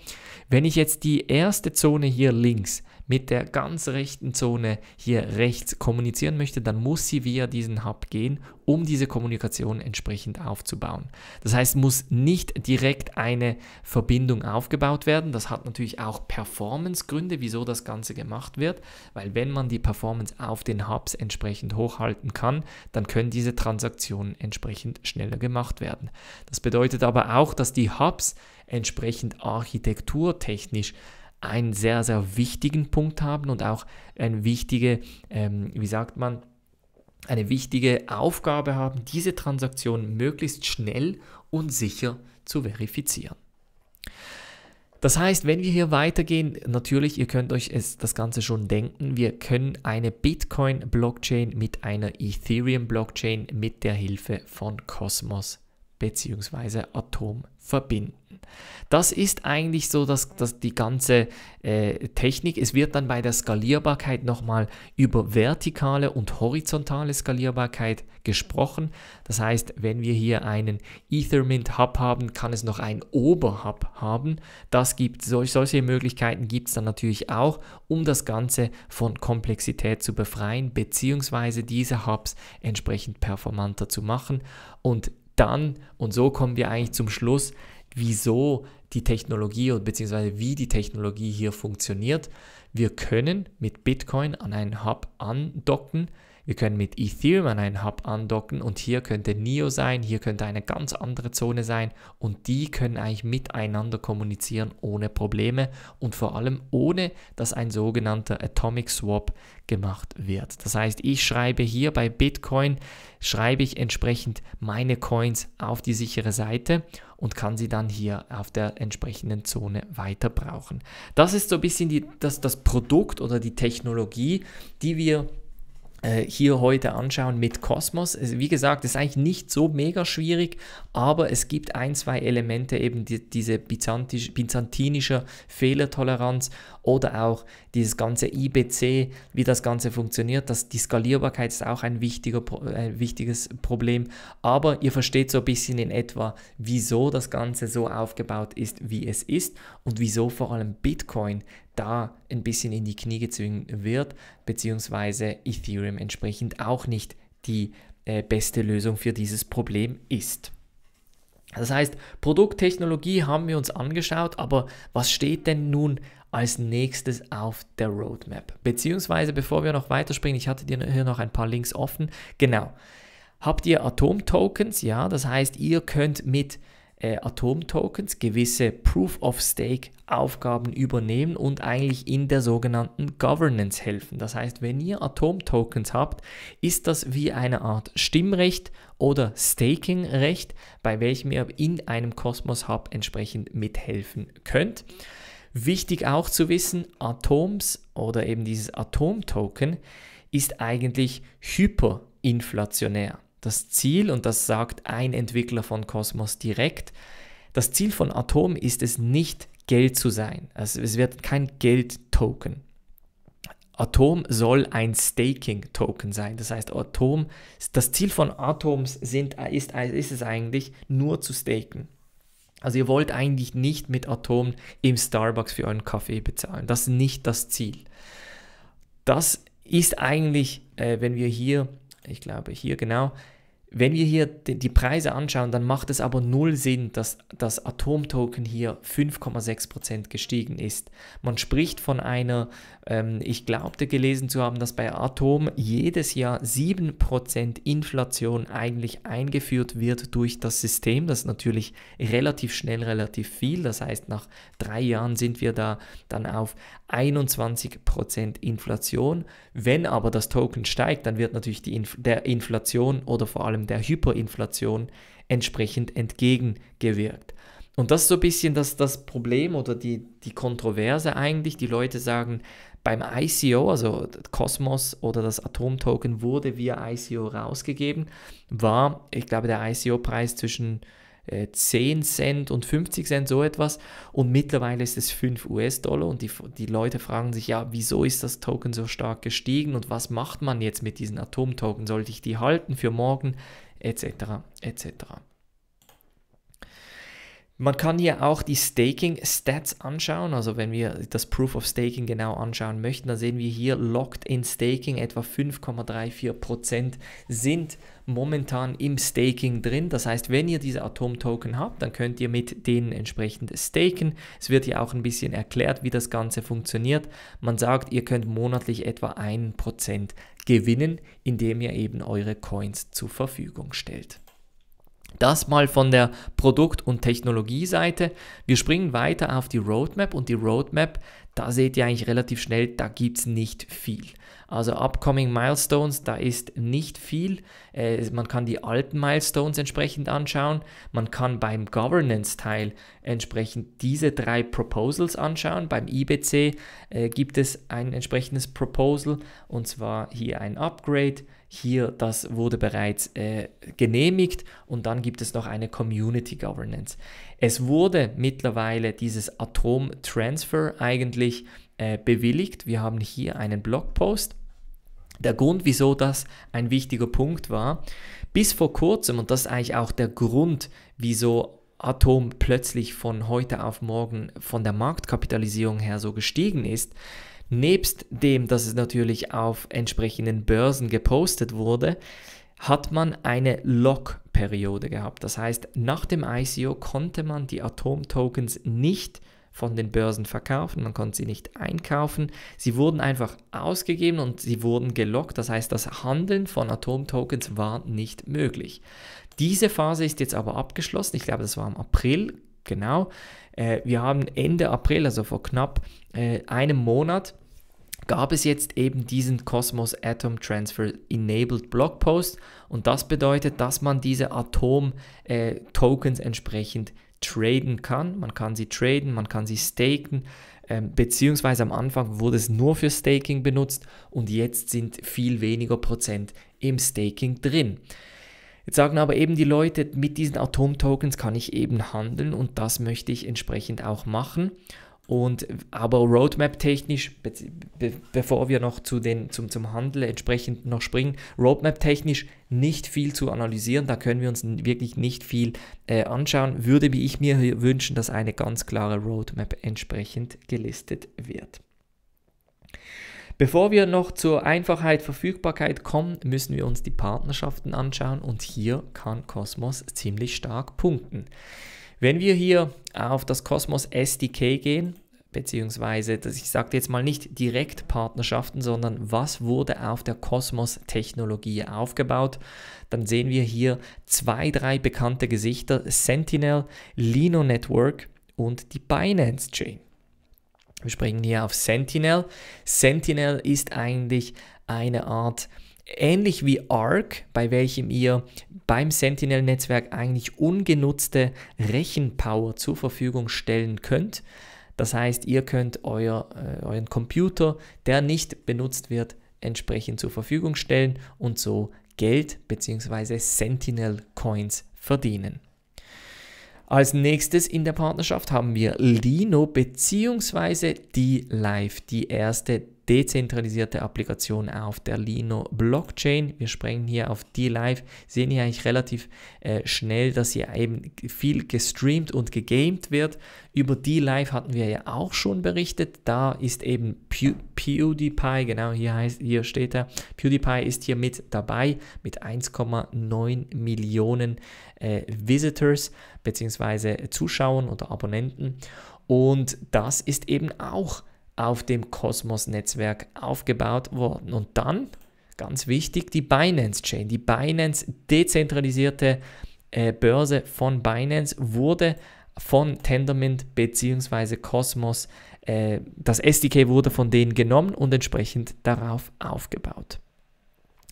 Wenn ich jetzt die erste Zone hier links mit der ganz rechten Zone hier rechts kommunizieren möchte, dann muss sie via diesen Hub gehen, um diese Kommunikation entsprechend aufzubauen. Das heißt, muss nicht direkt eine Verbindung aufgebaut werden. Das hat natürlich auch Performance-Gründe, wieso das Ganze gemacht wird, weil wenn man die Performance auf den Hubs entsprechend hochhalten kann, dann können diese Transaktionen entsprechend schneller gemacht werden. Das bedeutet aber auch, dass die Hubs entsprechend architekturtechnisch einen sehr, sehr wichtigen Punkt haben und auch eine wichtige, ähm, wie sagt man, eine wichtige Aufgabe haben, diese Transaktion möglichst schnell und sicher zu verifizieren. Das heißt, wenn wir hier weitergehen, natürlich, ihr könnt euch es, das Ganze schon denken, wir können eine Bitcoin-Blockchain mit einer Ethereum-Blockchain mit der Hilfe von Cosmos bzw. Atom verbinden. Das ist eigentlich so, dass, dass die ganze äh, Technik, es wird dann bei der Skalierbarkeit nochmal über vertikale und horizontale Skalierbarkeit gesprochen. Das heißt, wenn wir hier einen Ethermint-Hub haben, kann es noch einen Oberhub haben. Das gibt, solch, solche Möglichkeiten gibt es dann natürlich auch, um das Ganze von Komplexität zu befreien, beziehungsweise diese Hubs entsprechend performanter zu machen. Und dann, und so kommen wir eigentlich zum Schluss, wieso die Technologie oder beziehungsweise wie die Technologie hier funktioniert. Wir können mit Bitcoin an einen Hub andocken, Ihr könnt mit Ethereum an einen Hub andocken und hier könnte NIO sein, hier könnte eine ganz andere Zone sein und die können eigentlich miteinander kommunizieren ohne Probleme und vor allem ohne, dass ein sogenannter Atomic Swap gemacht wird. Das heißt, ich schreibe hier bei Bitcoin, schreibe ich entsprechend meine Coins auf die sichere Seite und kann sie dann hier auf der entsprechenden Zone weiter brauchen. Das ist so ein bisschen die, das, das Produkt oder die Technologie, die wir äh, hier heute anschauen mit Kosmos. wie gesagt, ist eigentlich nicht so mega schwierig, aber es gibt ein, zwei Elemente, eben die, diese byzantisch, byzantinischer Fehlertoleranz oder auch dieses ganze IBC, wie das Ganze funktioniert. Das, die Skalierbarkeit ist auch ein, wichtiger, ein äh, wichtiges Problem, aber ihr versteht so ein bisschen in etwa, wieso das Ganze so aufgebaut ist, wie es ist und wieso vor allem Bitcoin da ein bisschen in die Knie gezwungen wird, beziehungsweise Ethereum entsprechend auch nicht die äh, beste Lösung für dieses Problem ist. Das heißt, Produkttechnologie haben wir uns angeschaut, aber was steht denn nun als nächstes auf der Roadmap? Beziehungsweise, bevor wir noch weiterspringen, ich hatte dir hier noch ein paar Links offen. Genau. Habt ihr Atom-Tokens? Ja, das heißt, ihr könnt mit äh, atom gewisse Proof-of-Stake-Aufgaben übernehmen und eigentlich in der sogenannten Governance helfen. Das heißt, wenn ihr Atomtokens habt, ist das wie eine Art Stimmrecht oder Staking-Recht, bei welchem ihr in einem Cosmos Hub entsprechend mithelfen könnt. Wichtig auch zu wissen, Atoms oder eben dieses Atomtoken ist eigentlich hyperinflationär. Das Ziel, und das sagt ein Entwickler von Cosmos direkt, das Ziel von Atom ist es nicht, Geld zu sein. Also es wird kein Geld-Token. Atom soll ein Staking-Token sein. Das heißt, Atom, das Ziel von Atoms sind, ist, ist es eigentlich, nur zu staken. Also ihr wollt eigentlich nicht mit Atom im Starbucks für euren Kaffee bezahlen. Das ist nicht das Ziel. Das ist eigentlich, äh, wenn wir hier, ich glaube hier genau, wenn wir hier die Preise anschauen, dann macht es aber null Sinn, dass das Atom-Token hier 5,6% gestiegen ist. Man spricht von einer, ähm, ich glaubte gelesen zu haben, dass bei Atom jedes Jahr 7% Inflation eigentlich eingeführt wird durch das System. Das ist natürlich relativ schnell relativ viel. Das heißt, nach drei Jahren sind wir da dann auf 21% Inflation. Wenn aber das Token steigt, dann wird natürlich die Inf der Inflation oder vor allem der Hyperinflation entsprechend entgegengewirkt. Und das ist so ein bisschen das, das Problem oder die, die Kontroverse eigentlich. Die Leute sagen, beim ICO, also Cosmos oder das Atomtoken wurde via ICO rausgegeben, war, ich glaube, der ICO-Preis zwischen 10 äh, Cent und 50 Cent, so etwas. Und mittlerweile ist es 5 US-Dollar und die, die Leute fragen sich, ja, wieso ist das Token so stark gestiegen und was macht man jetzt mit diesen Atomtoken? Sollte ich die halten für morgen? Etc. etc. Man kann hier auch die Staking Stats anschauen. Also wenn wir das Proof of Staking genau anschauen möchten, dann sehen wir hier Locked in Staking etwa 5,34% sind momentan im Staking drin. Das heißt, wenn ihr diese Atom-Token habt, dann könnt ihr mit denen entsprechend staken. Es wird hier auch ein bisschen erklärt, wie das Ganze funktioniert. Man sagt, ihr könnt monatlich etwa 1% gewinnen, indem ihr eben eure Coins zur Verfügung stellt. Das mal von der Produkt- und Technologieseite. Wir springen weiter auf die Roadmap und die Roadmap, da seht ihr eigentlich relativ schnell, da gibt es nicht viel. Also Upcoming Milestones, da ist nicht viel. Äh, man kann die alten Milestones entsprechend anschauen. Man kann beim Governance-Teil entsprechend diese drei Proposals anschauen. Beim IBC äh, gibt es ein entsprechendes Proposal und zwar hier ein Upgrade hier, das wurde bereits äh, genehmigt und dann gibt es noch eine Community Governance. Es wurde mittlerweile dieses Atom-Transfer eigentlich äh, bewilligt. Wir haben hier einen Blogpost. Der Grund, wieso das ein wichtiger Punkt war, bis vor kurzem, und das ist eigentlich auch der Grund, wieso Atom plötzlich von heute auf morgen von der Marktkapitalisierung her so gestiegen ist, Nebst dem, dass es natürlich auf entsprechenden Börsen gepostet wurde, hat man eine Lock-Periode gehabt. Das heißt, nach dem ICO konnte man die Atom-Tokens nicht von den Börsen verkaufen, man konnte sie nicht einkaufen. Sie wurden einfach ausgegeben und sie wurden gelockt. Das heißt, das Handeln von Atom-Tokens war nicht möglich. Diese Phase ist jetzt aber abgeschlossen. Ich glaube, das war im April, genau. Äh, wir haben Ende April, also vor knapp äh, einem Monat, gab es jetzt eben diesen Cosmos Atom Transfer Enabled Blogpost und das bedeutet, dass man diese Atom-Tokens äh, entsprechend traden kann. Man kann sie traden, man kann sie staken, ähm, beziehungsweise am Anfang wurde es nur für Staking benutzt und jetzt sind viel weniger Prozent im Staking drin. Jetzt sagen aber eben die Leute, mit diesen Atom-Tokens kann ich eben handeln und das möchte ich entsprechend auch machen. Und aber Roadmap-technisch, be be bevor wir noch zu den, zum, zum Handel entsprechend noch springen, Roadmap-technisch nicht viel zu analysieren, da können wir uns wirklich nicht viel äh, anschauen. Würde wie ich mir wünschen, dass eine ganz klare Roadmap entsprechend gelistet wird. Bevor wir noch zur Einfachheit, Verfügbarkeit kommen, müssen wir uns die Partnerschaften anschauen und hier kann Cosmos ziemlich stark punkten. Wenn wir hier auf das Cosmos SDK gehen, beziehungsweise, ich sagte jetzt mal nicht direkt Partnerschaften, sondern was wurde auf der Cosmos-Technologie aufgebaut, dann sehen wir hier zwei, drei bekannte Gesichter, Sentinel, Lino Network und die Binance Chain. Wir springen hier auf Sentinel. Sentinel ist eigentlich eine Art Ähnlich wie ARC, bei welchem ihr beim Sentinel-Netzwerk eigentlich ungenutzte Rechenpower zur Verfügung stellen könnt. Das heißt, ihr könnt euer, äh, euren Computer, der nicht benutzt wird, entsprechend zur Verfügung stellen und so Geld bzw. Sentinel-Coins verdienen. Als nächstes in der Partnerschaft haben wir Lino bzw. die Live, die erste dezentralisierte Applikation auf der Lino Blockchain. Wir sprengen hier auf D-Live, sehen hier eigentlich relativ äh, schnell, dass hier eben viel gestreamt und gegamed wird. Über D-Live hatten wir ja auch schon berichtet. Da ist eben Pew PewDiePie, genau hier, heißt, hier steht er, PewDiePie ist hier mit dabei mit 1,9 Millionen äh, Visitors bzw. Zuschauern oder Abonnenten. Und das ist eben auch auf dem kosmos netzwerk aufgebaut worden. Und dann, ganz wichtig, die Binance-Chain, die Binance dezentralisierte äh, Börse von Binance wurde von Tendermint bzw. Kosmos, äh, das SDK wurde von denen genommen und entsprechend darauf aufgebaut.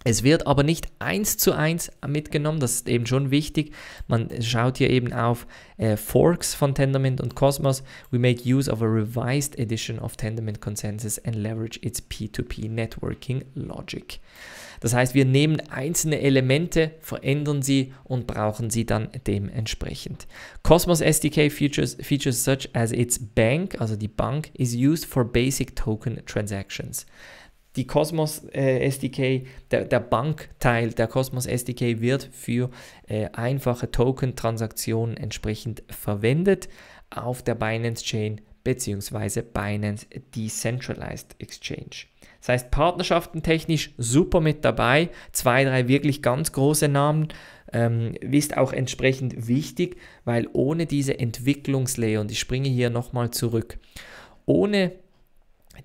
Es wird aber nicht eins zu eins mitgenommen, das ist eben schon wichtig. Man schaut hier eben auf äh, Forks von Tendermint und Cosmos. We make use of a revised edition of Tendermint Consensus and leverage its P2P networking logic. Das heißt, wir nehmen einzelne Elemente, verändern sie und brauchen sie dann dementsprechend. Cosmos SDK features, features such as its bank, also die Bank, is used for basic token transactions die Cosmos äh, SDK, der, der Bankteil der Cosmos SDK wird für äh, einfache Token-Transaktionen entsprechend verwendet auf der Binance Chain bzw. Binance Decentralized Exchange. Das heißt, Partnerschaften technisch super mit dabei, zwei, drei wirklich ganz große Namen, ähm, ist auch entsprechend wichtig, weil ohne diese Entwicklungslayer, und ich springe hier nochmal zurück, ohne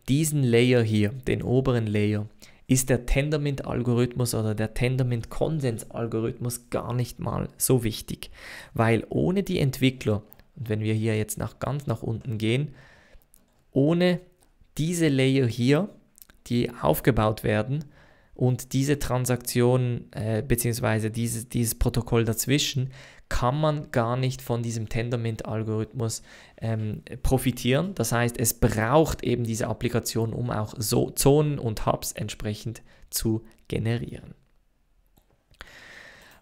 diesen Layer hier, den oberen Layer, ist der Tendermint-Algorithmus oder der Tendermint-Konsens-Algorithmus gar nicht mal so wichtig, weil ohne die Entwickler, und wenn wir hier jetzt nach ganz nach unten gehen, ohne diese Layer hier, die aufgebaut werden und diese Transaktion äh, bzw. Dieses, dieses Protokoll dazwischen, kann man gar nicht von diesem Tendermint-Algorithmus ähm, profitieren. Das heißt, es braucht eben diese Applikation, um auch so Zonen und Hubs entsprechend zu generieren.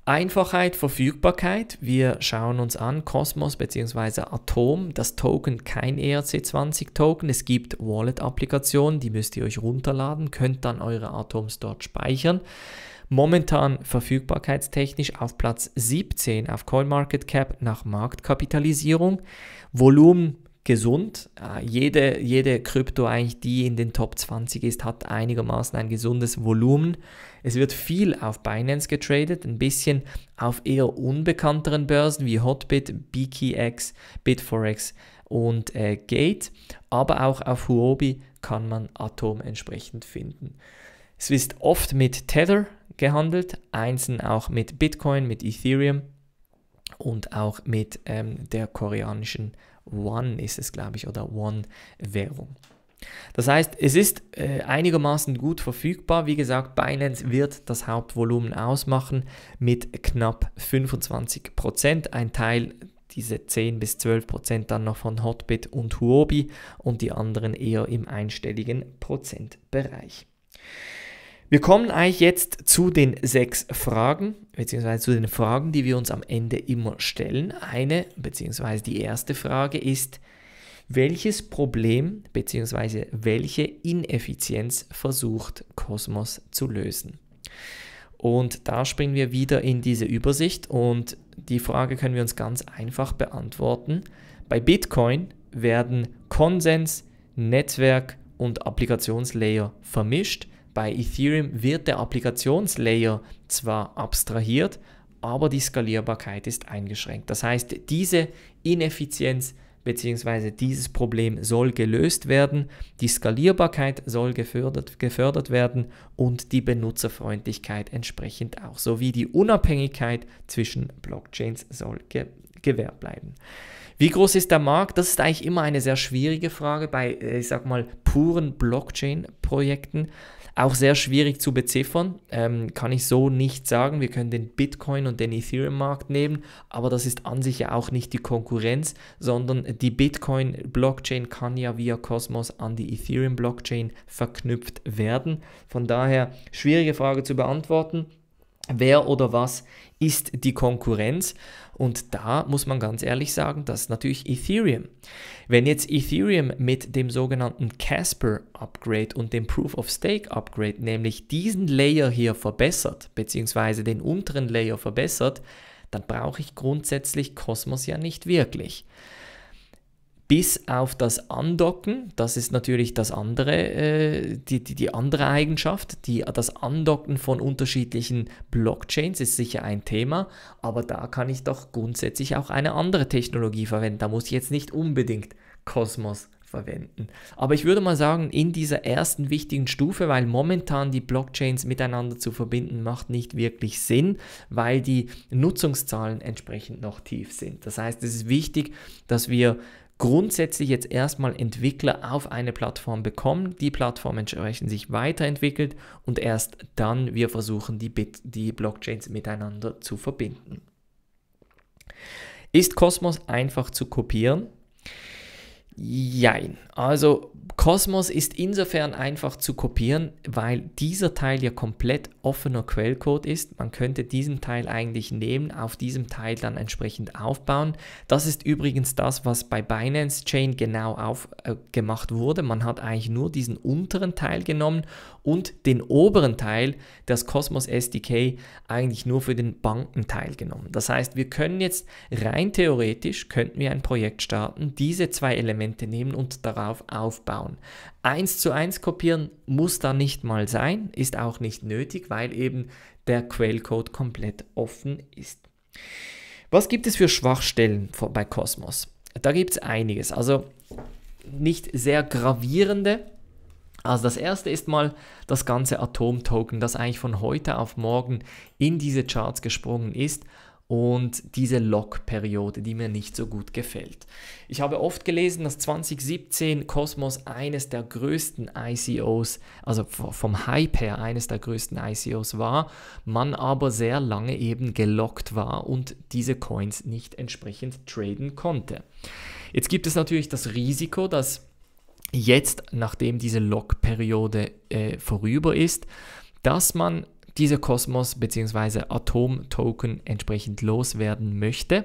Einfachheit, Verfügbarkeit. Wir schauen uns an Cosmos bzw. Atom, das Token kein ERC20-Token. Es gibt Wallet-Applikationen, die müsst ihr euch runterladen, könnt dann eure Atoms dort speichern momentan verfügbarkeitstechnisch auf Platz 17 auf CoinMarketCap nach Marktkapitalisierung. Volumen gesund. Äh, jede, jede Krypto eigentlich, die in den Top 20 ist, hat einigermaßen ein gesundes Volumen. Es wird viel auf Binance getradet, ein bisschen auf eher unbekannteren Börsen wie Hotbit, BKX, Bitforex und äh, Gate, aber auch auf Huobi kann man Atom entsprechend finden. Es ist oft mit Tether gehandelt, einzeln auch mit Bitcoin, mit Ethereum und auch mit ähm, der koreanischen One ist es, glaube ich, oder One-Währung. Das heißt, es ist äh, einigermaßen gut verfügbar. Wie gesagt, Binance wird das Hauptvolumen ausmachen mit knapp 25 Prozent. Ein Teil diese 10 bis 12 Prozent dann noch von Hotbit und Huobi und die anderen eher im einstelligen Prozentbereich. Wir kommen eigentlich jetzt zu den sechs Fragen, beziehungsweise zu den Fragen, die wir uns am Ende immer stellen. Eine, beziehungsweise die erste Frage ist, welches Problem, beziehungsweise welche Ineffizienz versucht Kosmos zu lösen? Und da springen wir wieder in diese Übersicht und die Frage können wir uns ganz einfach beantworten. Bei Bitcoin werden Konsens, Netzwerk und Applikationslayer vermischt bei Ethereum wird der Applikationslayer zwar abstrahiert, aber die Skalierbarkeit ist eingeschränkt. Das heißt, diese Ineffizienz bzw. dieses Problem soll gelöst werden, die Skalierbarkeit soll gefördert, gefördert werden und die Benutzerfreundlichkeit entsprechend auch, sowie die Unabhängigkeit zwischen Blockchains soll ge gewährt bleiben. Wie groß ist der Markt? Das ist eigentlich immer eine sehr schwierige Frage bei, äh, ich sag mal, puren Blockchain-Projekten. Auch sehr schwierig zu beziffern, ähm, kann ich so nicht sagen. Wir können den Bitcoin und den Ethereum-Markt nehmen, aber das ist an sich ja auch nicht die Konkurrenz, sondern die Bitcoin-Blockchain kann ja via Cosmos an die Ethereum-Blockchain verknüpft werden. Von daher schwierige Frage zu beantworten. Wer oder was ist die Konkurrenz? Und da muss man ganz ehrlich sagen, das ist natürlich Ethereum. Wenn jetzt Ethereum mit dem sogenannten Casper Upgrade und dem Proof of Stake Upgrade nämlich diesen Layer hier verbessert, beziehungsweise den unteren Layer verbessert, dann brauche ich grundsätzlich Cosmos ja nicht wirklich bis auf das Andocken, das ist natürlich das andere, äh, die, die, die, andere Eigenschaft, die, das Andocken von unterschiedlichen Blockchains ist sicher ein Thema, aber da kann ich doch grundsätzlich auch eine andere Technologie verwenden. Da muss ich jetzt nicht unbedingt Cosmos verwenden. Aber ich würde mal sagen, in dieser ersten wichtigen Stufe, weil momentan die Blockchains miteinander zu verbinden, macht nicht wirklich Sinn, weil die Nutzungszahlen entsprechend noch tief sind. Das heißt, es ist wichtig, dass wir grundsätzlich jetzt erstmal Entwickler auf eine Plattform bekommen, die Plattform entsprechend sich weiterentwickelt und erst dann wir versuchen, die, Bit die Blockchains miteinander zu verbinden. Ist Cosmos einfach zu kopieren? Jein. Also Cosmos ist insofern einfach zu kopieren, weil dieser Teil ja komplett offener Quellcode ist. Man könnte diesen Teil eigentlich nehmen, auf diesem Teil dann entsprechend aufbauen. Das ist übrigens das, was bei Binance Chain genau aufgemacht äh, wurde. Man hat eigentlich nur diesen unteren Teil genommen und den oberen Teil, des Cosmos SDK, eigentlich nur für den Bankenteil genommen. Das heißt, wir können jetzt rein theoretisch, könnten wir ein Projekt starten, diese zwei Elemente nehmen und darauf aufbauen. Eins zu eins kopieren muss da nicht mal sein, ist auch nicht nötig, weil eben der Quellcode komplett offen ist. Was gibt es für Schwachstellen bei Cosmos? Da gibt es einiges. Also nicht sehr gravierende, also das erste ist mal das ganze Atom-Token, das eigentlich von heute auf morgen in diese Charts gesprungen ist und diese Lock-Periode, die mir nicht so gut gefällt. Ich habe oft gelesen, dass 2017 Cosmos eines der größten ICOs, also vom Hype her eines der größten ICOs war, man aber sehr lange eben gelockt war und diese Coins nicht entsprechend traden konnte. Jetzt gibt es natürlich das Risiko, dass jetzt, nachdem diese Lockperiode äh, vorüber ist, dass man diese Kosmos bzw. Atom-Token entsprechend loswerden möchte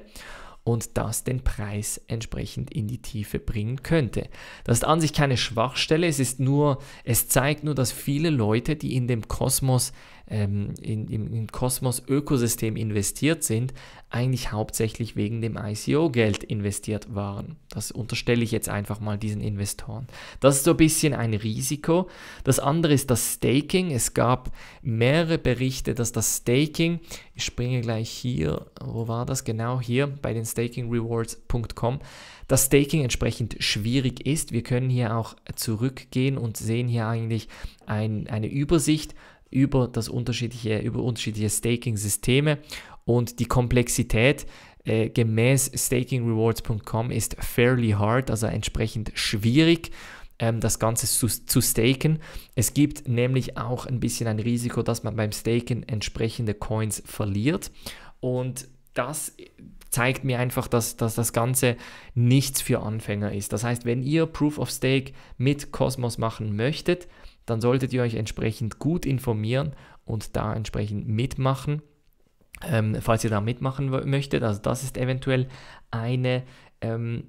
und das den Preis entsprechend in die Tiefe bringen könnte. Das ist an sich keine Schwachstelle, es ist nur, es zeigt nur, dass viele Leute, die in dem Kosmos ähm, in, im, im Kosmos-Ökosystem investiert sind, eigentlich hauptsächlich wegen dem ICO-Geld investiert waren. Das unterstelle ich jetzt einfach mal diesen Investoren. Das ist so ein bisschen ein Risiko. Das andere ist das Staking. Es gab mehrere Berichte, dass das Staking, ich springe gleich hier, wo war das? Genau hier bei den stakingrewards.com, dass Staking entsprechend schwierig ist. Wir können hier auch zurückgehen und sehen hier eigentlich ein, eine Übersicht über das unterschiedliche, über unterschiedliche Staking-Systeme und die Komplexität äh, gemäß stakingrewards.com ist fairly hard, also entsprechend schwierig ähm, das Ganze zu, zu staken. Es gibt nämlich auch ein bisschen ein Risiko, dass man beim Staken entsprechende Coins verliert und das zeigt mir einfach, dass, dass das Ganze nichts für Anfänger ist. Das heißt, wenn ihr Proof of Stake mit Cosmos machen möchtet, dann solltet ihr euch entsprechend gut informieren und da entsprechend mitmachen. Ähm, falls ihr da mitmachen möchtet, also das ist eventuell eine, ähm,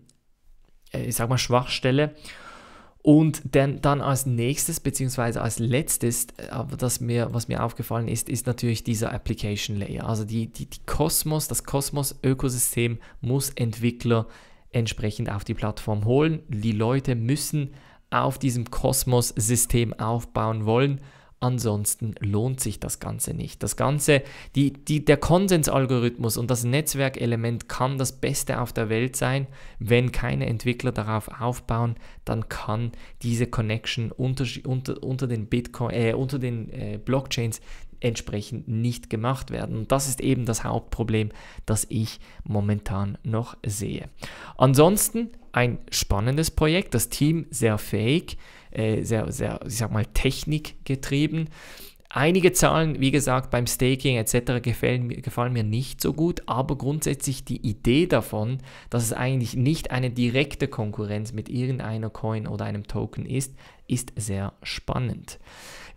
äh, ich sag mal, Schwachstelle. Und dann, dann als nächstes beziehungsweise als letztes, äh, das mir, was mir aufgefallen ist, ist natürlich dieser Application Layer. Also die, die, die Cosmos, das Cosmos-Ökosystem muss Entwickler entsprechend auf die Plattform holen. Die Leute müssen auf diesem Kosmos-System aufbauen wollen. Ansonsten lohnt sich das Ganze nicht. Das Ganze, die, die, der Konsensalgorithmus und das Netzwerkelement kann das Beste auf der Welt sein. Wenn keine Entwickler darauf aufbauen, dann kann diese Connection unter, unter, unter den, Bitcoin, äh, unter den äh, Blockchains entsprechend nicht gemacht werden. Und das ist eben das Hauptproblem, das ich momentan noch sehe. Ansonsten ein spannendes Projekt, das Team sehr fähig, äh, sehr, sehr, ich sag mal, technikgetrieben. Einige Zahlen, wie gesagt, beim Staking etc. Gefallen, gefallen mir nicht so gut, aber grundsätzlich die Idee davon, dass es eigentlich nicht eine direkte Konkurrenz mit irgendeiner Coin oder einem Token ist, ist sehr spannend.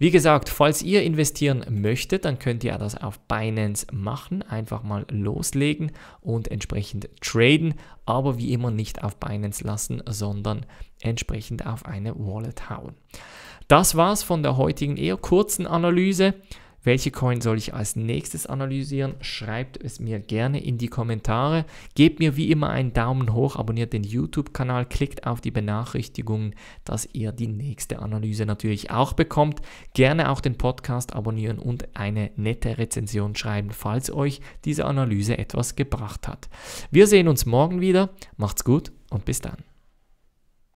Wie gesagt, falls ihr investieren möchtet, dann könnt ihr das auf Binance machen, einfach mal loslegen und entsprechend traden, aber wie immer nicht auf Binance lassen, sondern entsprechend auf eine Wallet hauen. Das war's von der heutigen eher kurzen Analyse. Welche Coin soll ich als nächstes analysieren? Schreibt es mir gerne in die Kommentare. Gebt mir wie immer einen Daumen hoch, abonniert den YouTube-Kanal, klickt auf die Benachrichtigungen, dass ihr die nächste Analyse natürlich auch bekommt. Gerne auch den Podcast abonnieren und eine nette Rezension schreiben, falls euch diese Analyse etwas gebracht hat. Wir sehen uns morgen wieder. Macht's gut und bis dann.